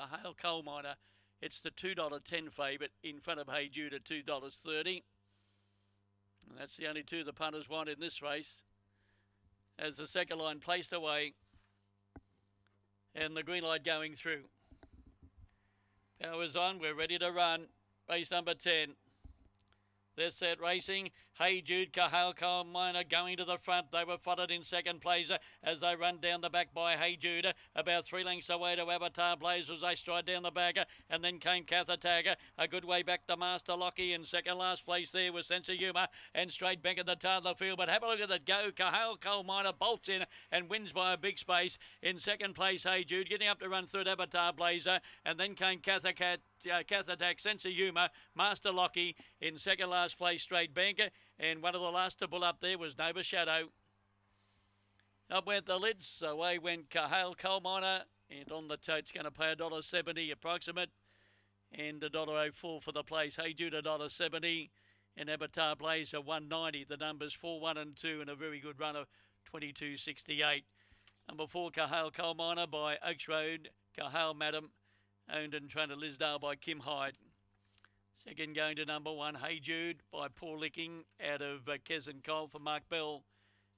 A hail coal miner. It's the $2.10 favourite in front of Hey Jude at $2.30. And that's the only two the punters want in this race. As the second line placed away and the green light going through. Power's on. We're ready to run. Race number 10. They're set racing. Hey Jude, Coal Miner going to the front. They were followed in second place uh, as they run down the back by Hey Jude. Uh, about three lengths away to Avatar Blaze as they stride down the back. Uh, and then came Cathatag. A good way back to Master Lockie in second last place there was Sense of Humour and straight back at the the field. But have a look at that go. Coal Miner bolts in and wins by a big space. In second place, Hey Jude getting up to run third Avatar Blazer. And then came Cathatag, uh, Sense of Humour, Master Lockie in second last Nice straight banker. And one of the last to pull up there was Nova Shadow. Up went the lids. Away went Cahale Coal Miner. And on the tote's going to pay $1.70 approximate. And $1.04 for the place. Hey Jude, $1.70. And Avatar Blazer, 190 The numbers 4, 1 and 2 and a very good run of 22.68. Number 4, Cahale Coal Miner by Oaks Road. Cahale Madam. Owned and trained at Lisdale by Kim Hyde. Second going to number one, Hey Jude by Paul Licking out of uh, Kes and Cole for Mark Bell.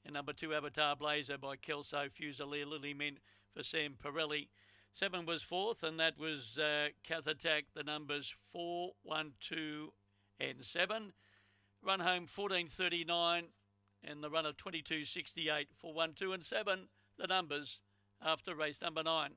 And number two, Avatar Blazer by Kelso Fusilier Lily Mint for Sam Pirelli. Seven was fourth, and that was uh, Cath Attack, the numbers four, one, two, and seven. Run home 14.39 and the run of 22.68 for one, two, and seven. The numbers after race number nine.